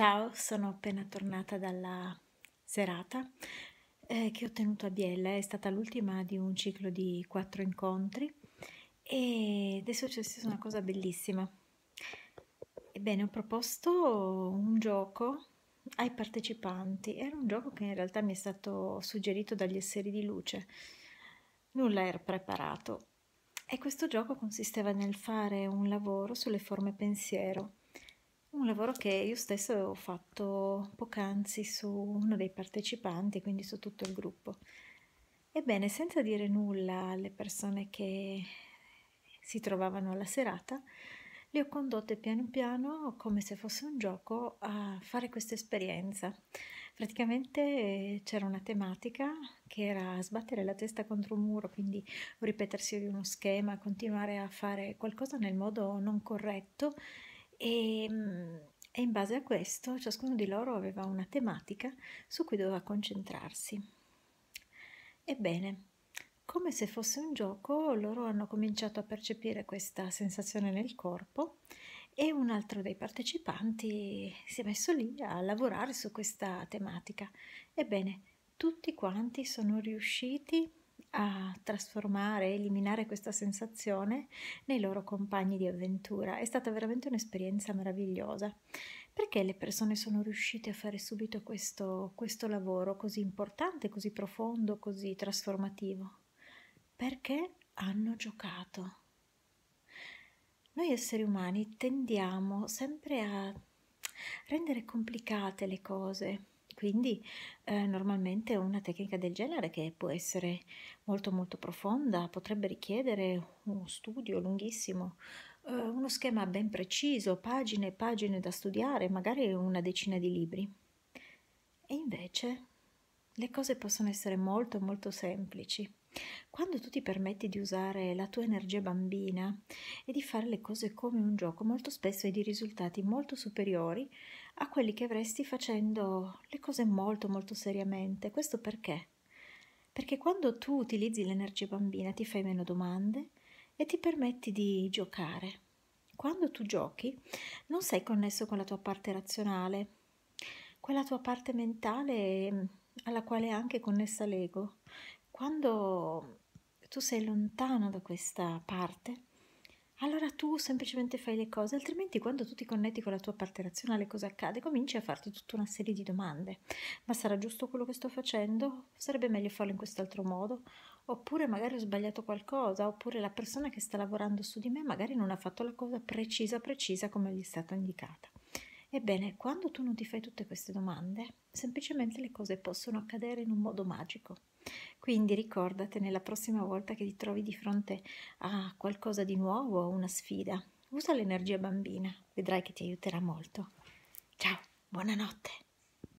Ciao, sono appena tornata dalla serata eh, che ho tenuto a Biella, è stata l'ultima di un ciclo di quattro incontri ed è successa una cosa bellissima. Ebbene, ho proposto un gioco ai partecipanti, era un gioco che in realtà mi è stato suggerito dagli esseri di luce, nulla era preparato e questo gioco consisteva nel fare un lavoro sulle forme pensiero un lavoro che io stesso avevo fatto poc'anzi su uno dei partecipanti, quindi su tutto il gruppo. Ebbene, senza dire nulla alle persone che si trovavano alla serata, le ho condotte piano piano, come se fosse un gioco, a fare questa esperienza. Praticamente eh, c'era una tematica che era sbattere la testa contro un muro, quindi ripetersi di uno schema, continuare a fare qualcosa nel modo non corretto e, ehm, e in base a questo ciascuno di loro aveva una tematica su cui doveva concentrarsi. Ebbene, come se fosse un gioco, loro hanno cominciato a percepire questa sensazione nel corpo e un altro dei partecipanti si è messo lì a lavorare su questa tematica. Ebbene, tutti quanti sono riusciti a a trasformare, eliminare questa sensazione nei loro compagni di avventura. È stata veramente un'esperienza meravigliosa. Perché le persone sono riuscite a fare subito questo, questo lavoro così importante, così profondo, così trasformativo? Perché hanno giocato. Noi esseri umani tendiamo sempre a rendere complicate le cose, quindi eh, normalmente una tecnica del genere che può essere molto molto profonda potrebbe richiedere uno studio lunghissimo, eh, uno schema ben preciso, pagine e pagine da studiare, magari una decina di libri. E invece le cose possono essere molto molto semplici quando tu ti permetti di usare la tua energia bambina e di fare le cose come un gioco, molto spesso hai dei risultati molto superiori a quelli che avresti facendo le cose molto molto seriamente. Questo perché? Perché quando tu utilizzi l'energia bambina ti fai meno domande e ti permetti di giocare. Quando tu giochi non sei connesso con la tua parte razionale, quella tua parte mentale mm, alla quale è anche connessa l'ego quando tu sei lontano da questa parte, allora tu semplicemente fai le cose, altrimenti quando tu ti connetti con la tua parte razionale cosa accade? Cominci a farti tutta una serie di domande, ma sarà giusto quello che sto facendo? Sarebbe meglio farlo in quest'altro modo? Oppure magari ho sbagliato qualcosa, oppure la persona che sta lavorando su di me magari non ha fatto la cosa precisa precisa come gli è stata indicata. Ebbene, quando tu non ti fai tutte queste domande, semplicemente le cose possono accadere in un modo magico. Quindi ricordatene la prossima volta che ti trovi di fronte a qualcosa di nuovo o una sfida, usa l'energia bambina, vedrai che ti aiuterà molto. Ciao, buonanotte.